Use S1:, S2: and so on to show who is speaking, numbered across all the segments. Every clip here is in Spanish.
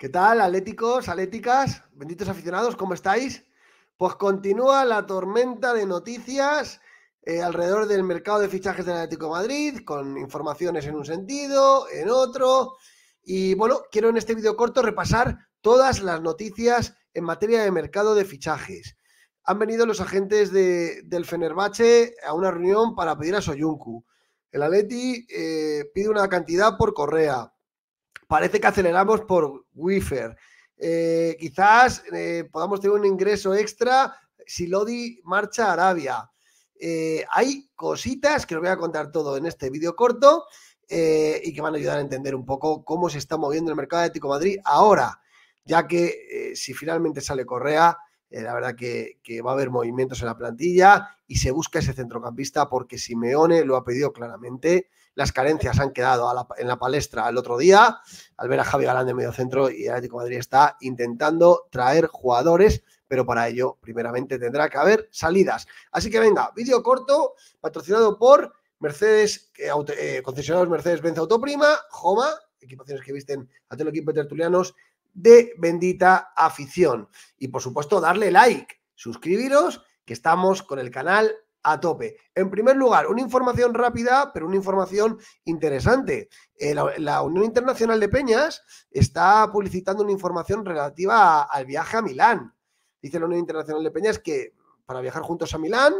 S1: ¿Qué tal, atléticos, atléticas, benditos aficionados, cómo estáis? Pues continúa la tormenta de noticias eh, alrededor del mercado de fichajes del Atlético Madrid, con informaciones en un sentido, en otro. Y bueno, quiero en este vídeo corto repasar todas las noticias en materia de mercado de fichajes. Han venido los agentes del Fenerbache a una reunión para pedir a Soyuncu. El Atleti eh, pide una cantidad por Correa parece que aceleramos por Wifer. Eh, quizás eh, podamos tener un ingreso extra si Lodi marcha a Arabia. Eh, hay cositas que os voy a contar todo en este vídeo corto y que van a ayudar a entender un poco cómo se está moviendo el mercado de Tico Madrid ahora, ya que si finalmente sale Correa, la verdad que va a haber movimientos en la plantilla y se busca ese centrocampista porque Simeone lo ha pedido claramente las carencias han quedado en la palestra el otro día al ver a Javi Galán de medio centro y Atlético de Madrid está intentando traer jugadores, pero para ello primeramente tendrá que haber salidas. Así que venga, vídeo corto patrocinado por Mercedes, concesionarios eh, eh, concesionados Mercedes Benz Autoprima, Joma, equipaciones que visten a todo el equipo de tertulianos de bendita afición. Y por supuesto, darle like, suscribiros, que estamos con el canal a tope. En primer lugar, una información rápida, pero una información interesante. Eh, la, Unión Internacional de Peñas está publicitando una información relativa al viaje a Milán. Dice la Unión Internacional de Peñas que para viajar juntos a Milán,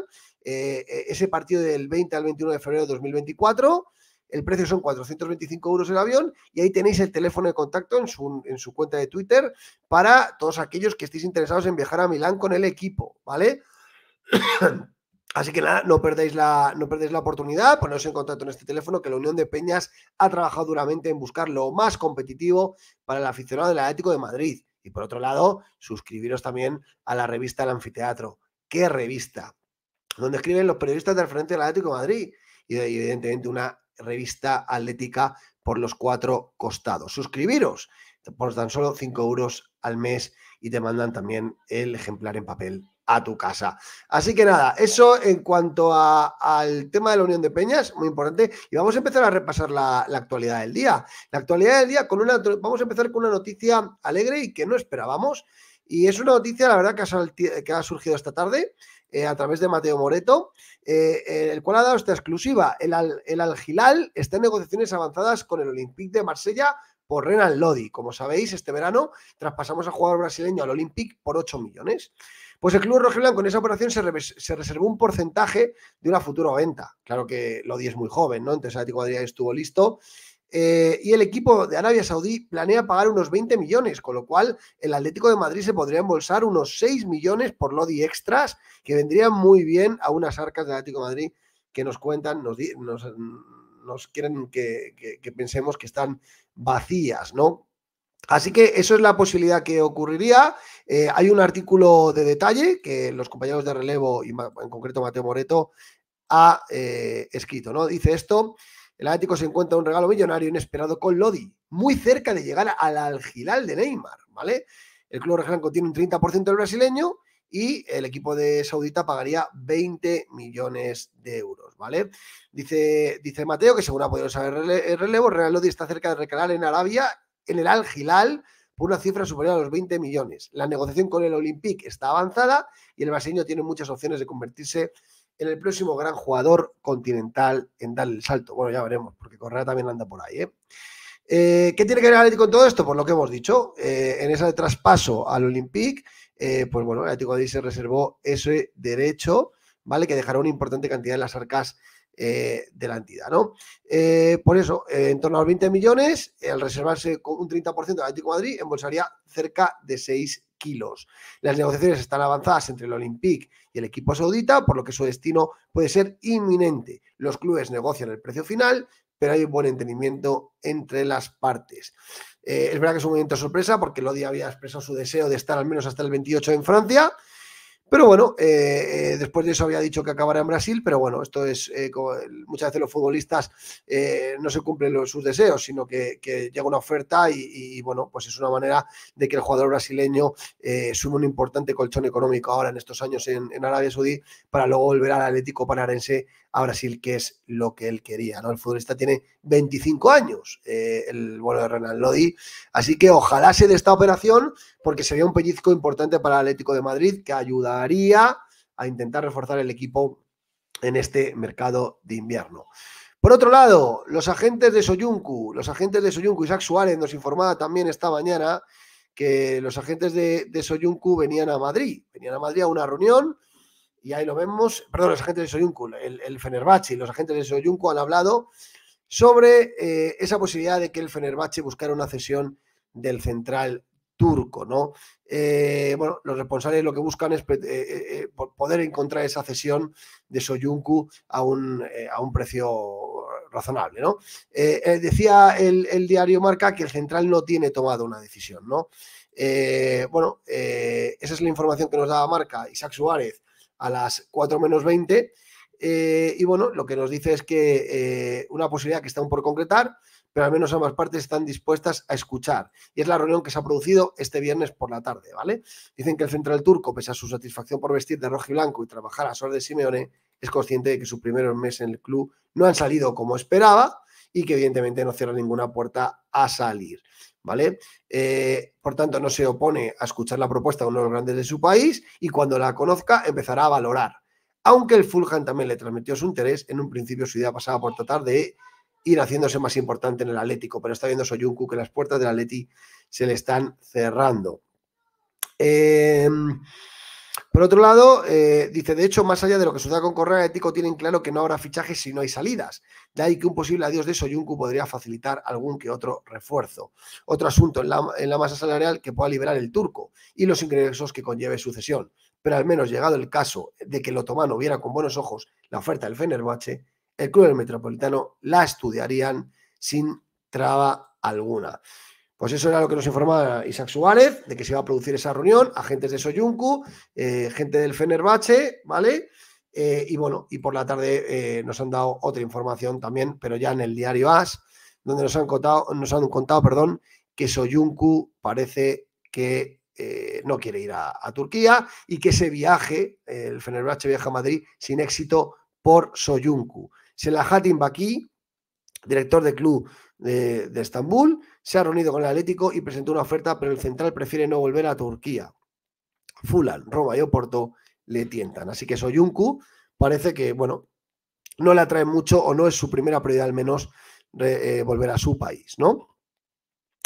S1: eh, e, ese partido del 20 al 21 de febrero de 2024, el precio son 425 euros el avión y ahí tenéis el teléfono de contacto en su, en su cuenta de Twitter para todos aquellos que estéis interesados en viajar a Milán con el equipo, ¿vale? Así que nada, no perdéis, la, no la oportunidad, poneros en contacto en este teléfono que la Unión de Peñas ha trabajado duramente en buscar lo más competitivo para el aficionado del Atlético de Madrid. Y por otro lado, suscribiros también a la revista El Anfiteatro. ¡Qué revista! Donde escriben los periodistas del Frente del Atlético de Madrid y evidentemente una revista atlética por los cuatro costados. Suscribiros por tan solo 5 euros al mes y te mandan también el ejemplar en papel a tu casa. Así que nada, eso en cuanto al tema de la Unión de Peñas, muy importante. Y vamos a empezar a repasar la, actualidad del día. La actualidad del día, con una, vamos a empezar con una noticia alegre y que no esperábamos. Y es una noticia, la verdad, que ha, que ha surgido esta tarde eh, a través de Mateo Moreto, eh, el cual ha dado esta exclusiva. El, al, el está en negociaciones avanzadas con el Olympique de Marsella por Renan Lodi. Como sabéis, este verano traspasamos al jugador brasileño al Olympic por 8 millones. Pues el club rojiblanco en esa operación se, reservó un porcentaje de una futura venta. Claro que Lodi es muy joven, ¿no? Entonces Atlético Madrid estuvo listo. Eh, y el equipo de Arabia Saudí planea pagar unos 20 millones, con lo cual el Atlético de Madrid se podría embolsar unos 6 millones por Lodi extras, que vendrían muy bien a unas arcas del Atlético de Madrid que nos cuentan, nos, nos nos quieren que, pensemos que están vacías, ¿no? Así que eso es la posibilidad que ocurriría. Eh, hay un artículo de detalle que los compañeros de relevo, y en concreto Mateo Moreto, ha eh, escrito, ¿no? Dice esto, el Atlético se encuentra un regalo millonario inesperado con Lodi, muy cerca de llegar al algilal de Neymar, ¿vale? El club rojilán tiene un 30% del brasileño y el equipo de Saudita pagaría 20 millones de euros, ¿vale? Dice, dice Mateo que según ha podido saber el relevo, Real Lodi está cerca de recalar en Arabia, en el Al Hilal, por una cifra superior a los 20 millones. La negociación con el Olympique está avanzada y el brasileño tiene muchas opciones de convertirse en el próximo gran jugador continental en dar el salto. Bueno, ya veremos, porque Correa también anda por ahí, ¿eh? Eh, qué tiene que ver el Atlético con todo esto? Por lo que hemos dicho, eh, en en ese traspaso al Olympique eh, pues bueno, el Atlético Madrid se reservó ese derecho, ¿vale? Que dejará una importante cantidad en las arcas eh, de la entidad, ¿no? Eh, por eso, en torno a los 20 millones, al reservarse con un 30% del Atlético de Madrid, embolsaría cerca de 6 kilos. Las negociaciones están avanzadas entre el Olympique y el equipo saudita, por lo que su destino puede ser inminente. Los clubes negocian el precio final, pero hay un buen entendimiento entre las partes. Eh, es verdad que es un momento de sorpresa porque Lodi había expresado su deseo de estar al menos hasta el 28 en Francia pero bueno, eh, eh, después de eso había dicho que acabará en Brasil, pero bueno, esto es, eh, muchas veces los futbolistas no se cumplen sus deseos, sino que, llega una oferta y, bueno, pues es una manera de que el jugador brasileño sume un importante colchón económico ahora en estos años en, Arabia Saudí para luego volver al Atlético Panarense a Brasil, que es lo que él quería, El futbolista tiene 25 años, el bueno de Renan Lodi, así que ojalá se dé esta operación porque sería un pellizco importante para el Atlético de Madrid que ayuda a intentar reforzar el equipo en este mercado de invierno. Por otro lado, los agentes de Soyuncu, los agentes de Soyuncu, Isaac Suárez nos informaba también esta mañana que los agentes de, Soyuncu venían a Madrid, venían a Madrid a una reunión y ahí lo vemos, perdón, los agentes de Soyuncu, el, el y los agentes de Soyuncu han hablado sobre eh, esa posibilidad de que el Fenerbahce buscara una cesión del central turco, ¿no? Eh, bueno, los responsables lo que buscan es eh, eh, poder encontrar esa cesión de Soyuncu a un, precio razonable, ¿no? decía el, diario Marca que el central no tiene tomado una decisión, ¿no? bueno, esa es la información que nos daba Marca, Isaac Suárez, a las 4 menos 20. y bueno, lo que nos dice es que una posibilidad que está aún por concretar pero al menos ambas partes están dispuestas a escuchar. Y es la reunión que se ha producido este viernes por la tarde, ¿vale? Dicen que el central turco, pese a su satisfacción por vestir de rojo y blanco y trabajar a sol de Simeone, es consciente de que sus primeros meses en el club no han salido como esperaba y que evidentemente no cierra ninguna puerta a salir. ¿Vale? Eh, por tanto, no se opone a escuchar la propuesta de uno de los grandes de su país y cuando la conozca empezará a valorar. Aunque el Fulham también le transmitió su interés, en un principio su idea pasaba por tratar de ir haciéndose más importante en el Atlético, pero está viendo Soyuncu que las puertas del Atleti se le están cerrando. Em, por otro lado, eh, dice, de hecho, más allá de lo que suceda con Correa, Ético tienen claro que no habrá fichajes si no hay salidas. De ahí que un posible adiós de Soyuncu podría facilitar algún que otro refuerzo. Otro asunto en la, masa salarial que pueda liberar el turco y los ingresos que conlleve sucesión. Pero al menos llegado el caso de que el otomano viera con buenos ojos la oferta del Fenerbahce, el club del Metropolitano la estudiarían sin traba alguna. Pues eso era lo que nos informaba Isaac Suárez, de que se iba a producir esa reunión, agentes de Soyuncu, eh, gente del Fenerbahce, ¿vale? Eh, y bueno, y por la tarde eh, nos han dado otra información también, pero ya en el diario AS, donde nos han contado, nos han contado perdón, que Soyuncu parece que no quiere ir a, a, Turquía y que ese viaje, el Fenerbahce viaja a Madrid sin éxito por Soyuncu. Selahattin Baki, director de club de, Estambul, se ha reunido con el Atlético y presentó una oferta, pero el central prefiere no volver a Turquía. Fulan, Roma y Oporto le tientan. Así que Soyuncu parece que, bueno, no le atrae mucho o no es su primera prioridad al menos eh, volver a su país, ¿no?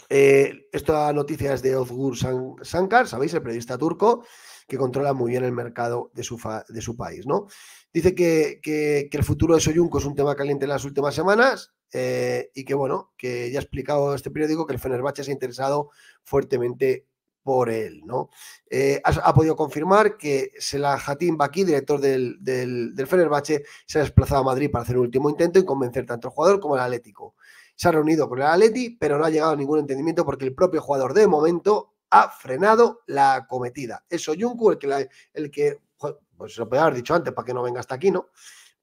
S1: Eh, esta noticia es de Ozgur Sankar, sabéis, el periodista turco, que controla muy bien el mercado de su, de su país. ¿no? Dice que, el futuro de Soyunco es un tema caliente en las últimas semanas eh, y que, bueno, que ya ha explicado este periódico que el Fenerbahce se ha interesado fuertemente por él, ¿no? Eh, ha, podido confirmar que Selahatín Baki, director del, del, del, se ha desplazado a Madrid para hacer un último intento y convencer tanto al jugador como al Atlético. Se ha reunido con el Atleti, pero no ha llegado a ningún entendimiento porque el propio jugador de momento ha frenado la cometida... Eso Junku, el que, el que pues se lo podía haber dicho antes para que no venga hasta aquí, ¿no?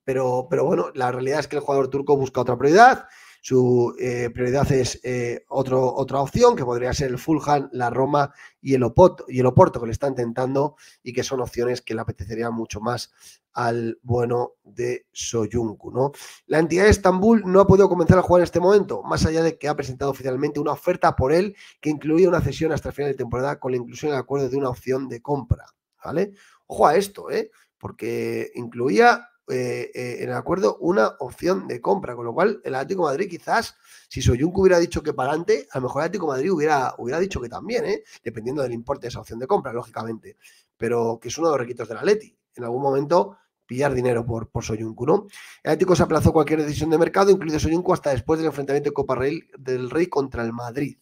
S1: Pero, pero bueno, la realidad es que el jugador turco busca otra prioridad su eh, prioridad es eh, otra opción, que podría ser el Fulham, la Roma y el, Oporto, y el Oporto, que le están tentando y que son opciones que le apetecería mucho más al bueno de Soyuncu. ¿no? La entidad de Estambul no ha podido comenzar a jugar en este momento, más allá de que ha presentado oficialmente una oferta por él que incluía una cesión hasta el final de temporada con la inclusión en el acuerdo de una opción de compra. ¿Vale? Ojo a esto, ¿eh? porque incluía eh, eh, en el acuerdo una opción de compra, con lo cual el Atlético Madrid quizás, si Soyuncu hubiera dicho que para adelante, a lo mejor el Atlético Madrid hubiera, hubiera dicho que también, ¿eh? dependiendo del importe de esa opción de compra, lógicamente, pero que es uno de los requisitos del Atleti. En algún momento pillar dinero por, por Soyuncu, El Atlético se aplazó cualquier decisión de mercado, incluido Soyuncu, hasta después del enfrentamiento de Copa del Rey contra el Madrid.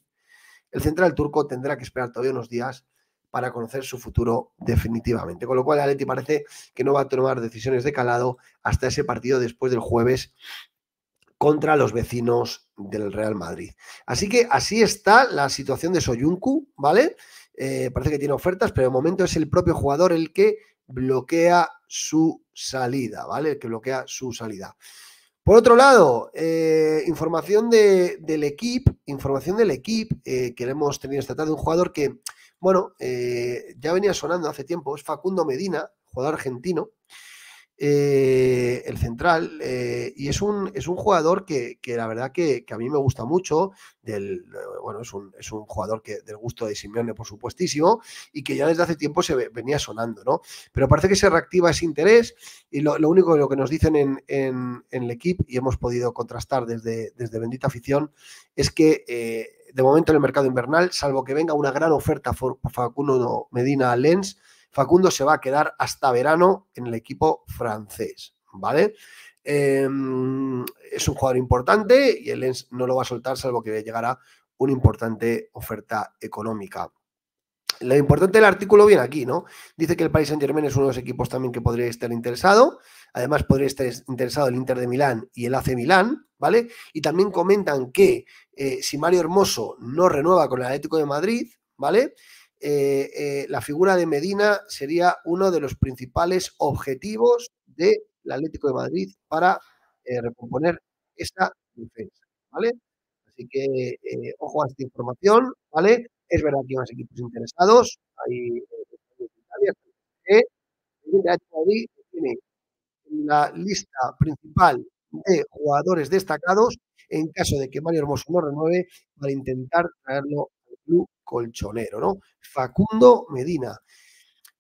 S1: El central turco tendrá que esperar todavía unos días para conocer su futuro definitivamente. Con lo cual, Aleti parece que no va a tomar decisiones de calado hasta ese partido después del jueves contra los vecinos del Real Madrid. Así que así está la situación de Soyuncu, ¿vale? Eh, parece que tiene ofertas, pero de momento es el propio jugador el que bloquea su salida, ¿vale? El que bloquea su salida. Por otro lado, eh, información del equipo, información del equipo eh, Queremos tener esta tarde, un jugador que bueno, eh, ya venía sonando hace tiempo, es Facundo Medina, jugador argentino, eh, el central, eh, y es un, es un jugador que, la verdad que, a mí me gusta mucho, del, bueno, es un, jugador que, del gusto de Simeone, por supuestísimo, y que ya desde hace tiempo se venía sonando, ¿no? Pero parece que se reactiva ese interés, y lo, único lo que nos dicen en, en, el equipo, y hemos podido contrastar desde, desde Bendita Afición, es que de momento en el mercado invernal, salvo que venga una gran oferta por Facundo Medina Lens, Facundo se va a quedar hasta verano en el equipo francés, ¿vale? Em, es un jugador importante y el Lens no lo va a soltar salvo que llegara una importante oferta económica. Lo importante del artículo viene aquí, ¿no? Dice que el Paris Saint Germain es uno de los equipos también que podría estar interesado. Además, podría estar interesado el Inter de Milán y el AC Milán, ¿vale? Y también comentan que eh, si Mario Hermoso no renueva con el Atlético de Madrid, ¿vale? Eh, eh, la figura de Medina sería uno de los principales objetivos del Atlético de Madrid para recomponer esta defensa, ¿vale? Así que ojo a esta información, ¿vale? Es verdad que hay más equipos interesados. Hay eh, eh, la lista principal de jugadores destacados en caso de que Mario Hermoso no renueve para intentar traerlo al club colchonero, ¿no? Facundo Medina.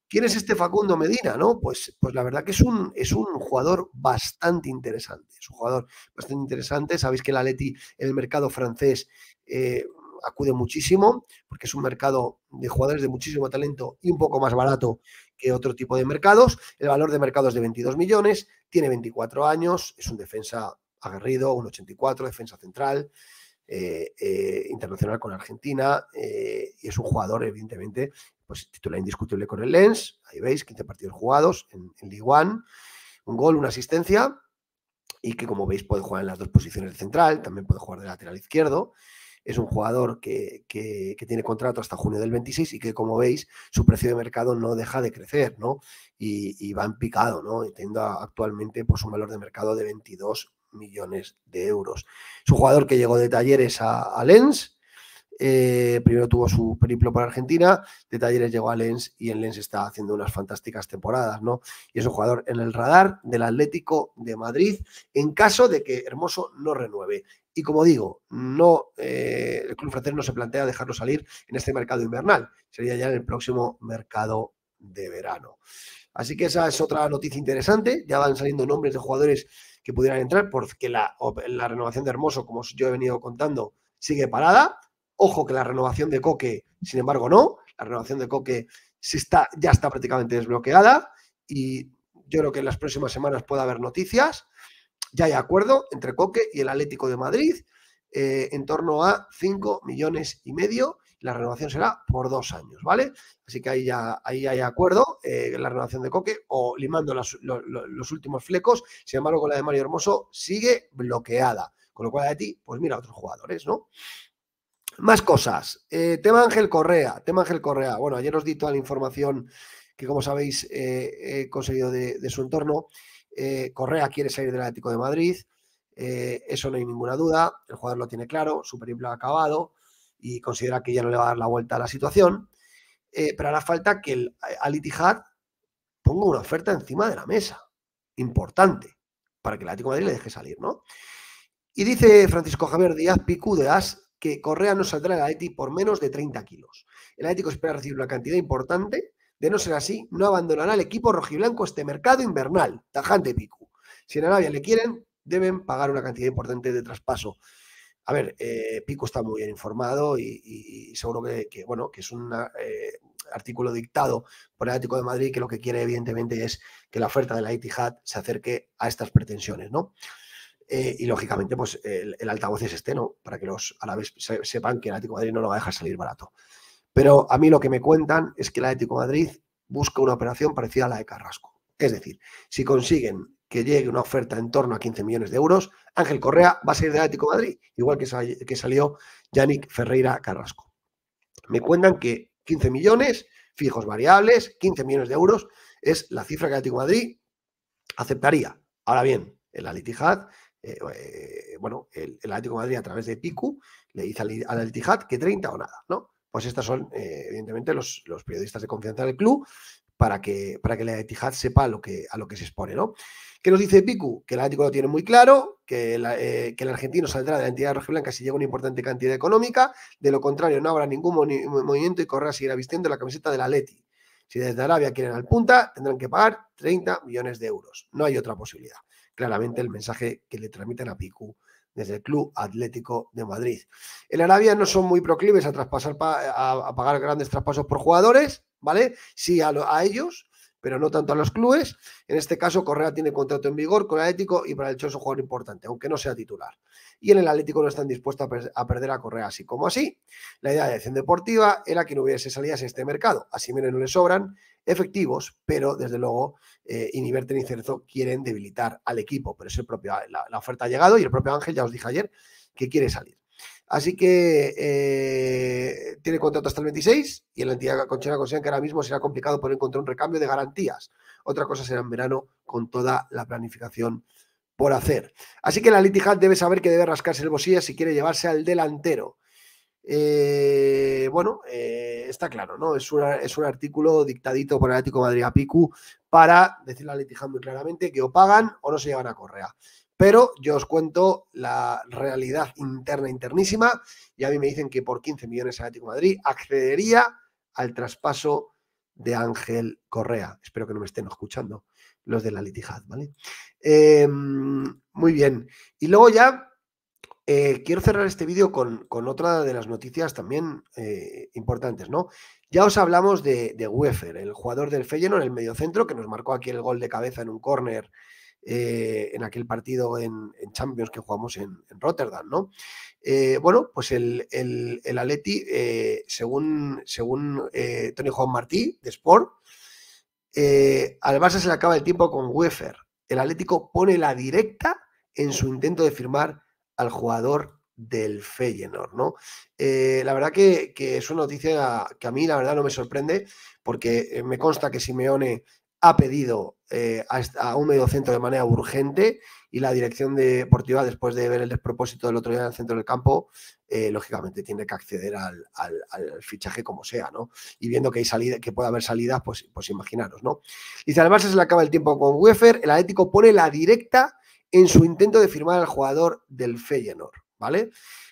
S1: ¿Quién es este Facundo Medina? ¿no? Pues, pues la verdad que es un, es un jugador bastante interesante. Es un jugador bastante interesante. Sabéis que el Leti, el mercado francés eh, acude muchísimo, porque es un mercado de jugadores de muchísimo talento y un poco más barato que otro tipo de mercados. El valor de mercado es de 22 millones, tiene 24 años, es un defensa aguerrido, un 84, defensa central, eh, eh, internacional con Argentina, eh, y es un jugador, evidentemente, pues titular indiscutible con el Lens, ahí veis, 15 partidos jugados en, en League One, un gol, una asistencia, y que como veis puede jugar en las dos posiciones de central, también puede jugar de lateral izquierdo, es un jugador que, tiene contrato hasta junio del 26 y que, como veis, su precio de mercado no deja de crecer, ¿no? Y, va en picado, ¿no? Y teniendo actualmente pues, un valor de mercado de 22 millones de euros. Es un jugador que llegó de talleres a, Lens, eh, primero tuvo su periplo por Argentina, de Talleres llegó a Lens y en Lens está haciendo unas fantásticas temporadas, ¿no? Y es un jugador en el radar del Atlético de Madrid en caso de que Hermoso no renueve. Y como digo, no, eh, el club francés no se plantea dejarlo salir en este mercado invernal, sería ya en el próximo mercado de verano. Así que esa es otra noticia interesante. Ya van saliendo nombres de jugadores que pudieran entrar, porque la, renovación de Hermoso, como yo he venido contando, sigue parada. Ojo que la renovación de Coque, sin embargo, no. La renovación de Coque está, ya está prácticamente desbloqueada y yo creo que en las próximas semanas puede haber noticias ya hay acuerdo entre Coque y el Atlético de Madrid eh, en torno a 5 millones y medio. La renovación será por dos años, ¿vale? Así que ahí ya ahí hay acuerdo, eh, la renovación de Coque o limando los últimos flecos. Sin embargo, con la de Mario Hermoso sigue bloqueada. Con lo cual, a ti, pues mira otros jugadores, ¿no? Más cosas. Eh, tema Ángel Correa. Tema Ángel Correa. Bueno, ayer os di toda la información que, como sabéis, he conseguido de su entorno. Eh, Correa quiere salir del Atlético de Madrid, eh, eso no hay ninguna duda, el jugador lo tiene claro, su ha acabado y considera que ya no le va a dar la vuelta a la situación, eh, pero hará falta que el Alitijad ponga una oferta encima de la mesa, importante, para que el Atlético de Madrid le deje salir, ¿no? Y dice Francisco Javier Díaz Picú de As que Correa no saldrá del Atlético por menos de 30 kilos. El Atlético espera recibir una cantidad importante de no ser así, no abandonará el equipo rojiblanco este mercado invernal. Tajante Pico. Si en Arabia le quieren, deben pagar una cantidad importante de traspaso. A ver, eh, Pico está muy bien informado y, seguro que, bueno, que es un eh, artículo dictado por el Ático de Madrid que lo que quiere, evidentemente, es que la oferta de la Etihad se acerque a estas pretensiones, ¿no? Eh, y lógicamente, pues el, altavoz es este, ¿no? Para que los árabes sepan que el Atlético de Madrid no lo va a dejar salir barato. Pero a mí lo que me cuentan es que el Atlético Madrid busca una operación parecida a la de Carrasco. Es decir, si consiguen que llegue una oferta en torno a 15 millones de euros, Ángel Correa va a salir de Atlético Madrid, igual que, que salió Yannick Ferreira Carrasco. Me cuentan que 15 millones, fijos variables, 15 millones de euros, es la cifra que el Atlético Madrid aceptaría. Ahora bien, el Alitijad, eh, eh, bueno, el, Atlético Madrid a través de Picu le dice al, al Alitijad que 30 o nada, ¿no? Pues estas son, eh, evidentemente, los, periodistas de confianza del club para que, para que la Etihad sepa a lo que, a lo que se expone, ¿no? ¿Qué nos dice Piku? Que el Atlético lo tiene muy claro, que, eh, que el argentino saldrá de la entidad rojiblanca si llega una importante cantidad económica, de lo contrario no habrá ningún movimiento y Correa seguirá vistiendo la camiseta del Atleti. Si desde Arabia quieren al punta, tendrán que pagar 30 millones de euros. No hay otra posibilidad. Claramente el mensaje que le transmiten a Piku desde el Club Atlético de Madrid. el Arabia no son muy proclives a, traspasar a, pagar grandes traspasos por jugadores, ¿vale? Sí a, a ellos, pero no tanto a los clubes. En este caso, Correa tiene contrato en vigor con el Atlético y para el Cholo es un jugador importante, aunque no sea titular. Y en el Atlético no están dispuestos a, perder a Correa, así como así. La idea de acción deportiva era que no hubiese salidas en este mercado. Así menos no le sobran efectivos, pero desde luego eh, ni y Cerzo quieren debilitar al equipo, pero es el propio, la oferta ha llegado y el propio Ángel, ya os dije ayer, que quiere salir. Así que eh, tiene contrato hasta el 26 y en la entidad conchera considera que ahora mismo será complicado poder encontrar un recambio de garantías. Otra cosa será en verano con toda la planificación por hacer. Así que la litigante debe saber que debe rascarse el bolsillo si quiere llevarse al delantero. Eh, bueno, eh, está claro, ¿no? Es, es, un artículo dictadito por el Atlético Madrid a Picu para decirle a litigante muy claramente que o pagan o no se llevan a Correa pero yo os cuento la realidad interna, internísima, y a mí me dicen que por 15 millones Atlético Madrid accedería al traspaso de Ángel Correa. Espero que no me estén escuchando los de la Litijad, ¿vale? Em, muy bien. Y luego ya eh, quiero cerrar este vídeo con, otra de las noticias también eh, importantes, ¿no? Ya os hablamos de, Wefer, el jugador del Feyenoord, el mediocentro, que nos marcó aquí el gol de cabeza en un córner eh, en aquel partido en, Champions que jugamos en, Rotterdam, ¿no? Eh, bueno, pues el, el, Atleti, eh, según, según Tony Juan Martí, de Sport, al Barça se le acaba el tiempo con Wefer. El Atlético pone la directa en su intento de firmar al jugador del Feyenoord, ¿no? la verdad que, que, es una noticia que a mí la verdad no me sorprende porque me consta que Simeone ha pedido eh, a, un medio centro de manera urgente y la dirección deportiva, después de ver el despropósito del otro día en el centro del campo, eh, lógicamente tiene que acceder al, fichaje como sea, ¿no? Y viendo que hay salida, que puede haber salidas, pues, pues imaginaros, ¿no? Y si además se le acaba el tiempo con Wefer, el Atlético pone la directa en su intento de firmar al jugador del Feyenoord, ¿vale?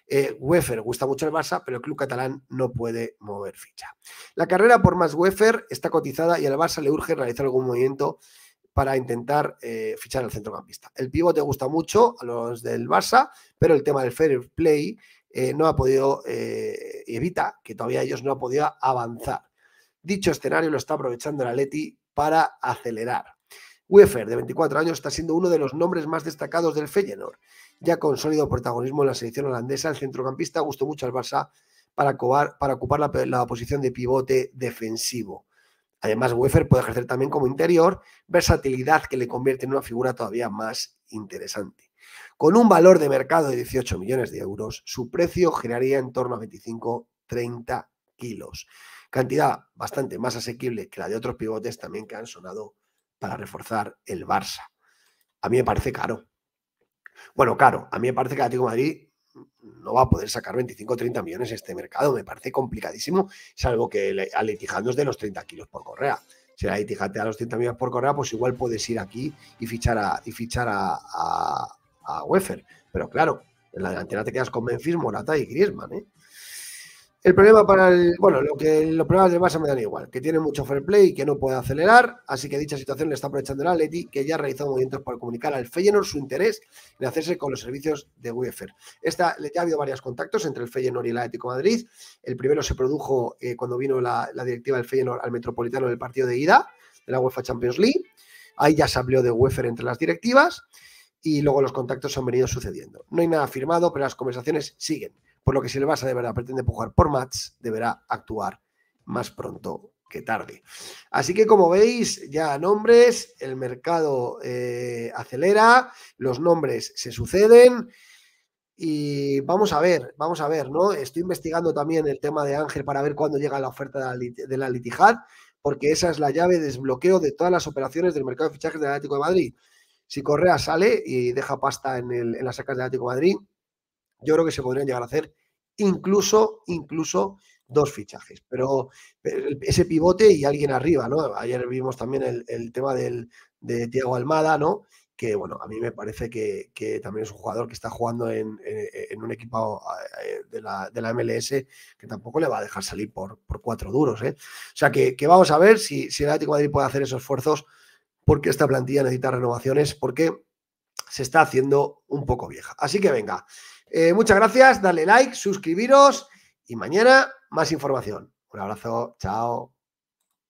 S1: Eh, Wefer gusta mucho el Barça, pero el club catalán no puede mover ficha. La carrera por más Wefer está cotizada y al Barça le urge realizar algún movimiento para intentar eh, fichar al centrocampista. El pivote gusta mucho a los del Barça, pero el tema del fair play eh, no ha podido, eh, evita que todavía ellos no ha podido avanzar. Dicho escenario lo está aprovechando el Atleti para acelerar. Wefer, de 24 años, está siendo uno de los nombres más destacados del Feyenoord ya con sólido protagonismo en la selección holandesa. El centrocampista gustó mucho al Barça para, ocupar, la, posición de pivote defensivo. Además, Weffer puede ejercer también como interior, versatilidad que le convierte en una figura todavía más interesante. Con un valor de mercado de 18 millones de euros, su precio giraría en torno a 25-30 kilos. Cantidad bastante más asequible que la de otros pivotes también que han sonado para reforzar el Barça. A mí me parece caro, bueno, claro, a mí me parece que el Atlético Madrid no va a poder sacar 25 o 30 millones en este mercado. Me parece complicadísimo, salvo que aletijando es de los 30 kilos por correa. Si la aletijate a los 30 millones por correa, pues igual puedes ir aquí y fichar a, y fichar a, Pero claro, en la delantera te quedas con Memphis, Morata y Griezmann, ¿eh? El problema para el. Bueno, lo que los problemas del Barça me dan igual, que tiene mucho fair play y que no puede acelerar, así que dicha situación le está aprovechando la Atleti, que ya ha realizado movimientos para comunicar al Feyenoord su interés en hacerse con los servicios de UEFA. Esta, ya ha habido varios contactos entre el Feyenoord y el Atlético Madrid. El primero se produjo eh, cuando vino la, directiva del Feyenoord al Metropolitano del partido de ida de la UEFA Champions League. Ahí ya se habló de UEFA entre las directivas y luego los contactos han venido sucediendo. No hay nada firmado, pero las conversaciones siguen por lo que si el Barça de verdad pretende pujar por Mats, deberá actuar más pronto que tarde. Así que como veis, ya nombres, el mercado eh, acelera, los nombres se suceden y vamos a ver, vamos a ver, ¿no? Estoy investigando también el tema de Ángel para ver cuándo llega la oferta de la Litijad, porque esa es la llave de desbloqueo de todas las operaciones del mercado de fichajes del Atlético de Madrid. Si Correa sale y deja pasta en, en las sacas del Atlético de Madrid, yo creo que se podrían llegar a hacer incluso, incluso dos fichajes, pero ese pivote y alguien arriba, ¿no? Ayer vimos también el, tema de Tiago Almada, ¿no? Que bueno, a mí me parece que, también es un jugador que está jugando en, un equipo eh, de la, MLS que tampoco le va a dejar salir por, cuatro duros, ¿eh? O sea que, vamos a ver si, si, el Atlético de Madrid puede hacer esos esfuerzos porque esta plantilla necesita renovaciones, porque se está haciendo un poco vieja. Así que venga, eh, muchas gracias, dale like, suscribiros y mañana más información. Un abrazo, chao.